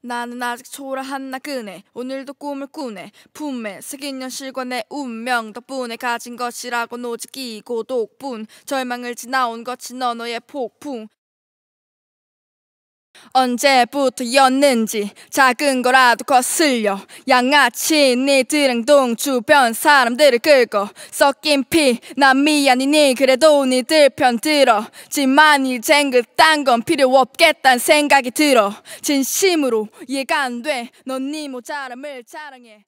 나는 아직 초라한 나그네 오늘도 꿈을 꾸네 분명 새긴 현실과 내 운명 덕분에 가진 것이라고 노지 끼고 독분 절망을 지나온 것이 너너의 폭풍 언제부터였는지 작은 거라도 거슬려 양아치 니들은 동주변 사람들을 끌고 섞인 피난 미안이니 그래도 니들 편 들어지만 이젠 그딴 건 필요 없겠단 생각이 들어 진심으로 이해가 안돼넌 네 모자람을 자랑해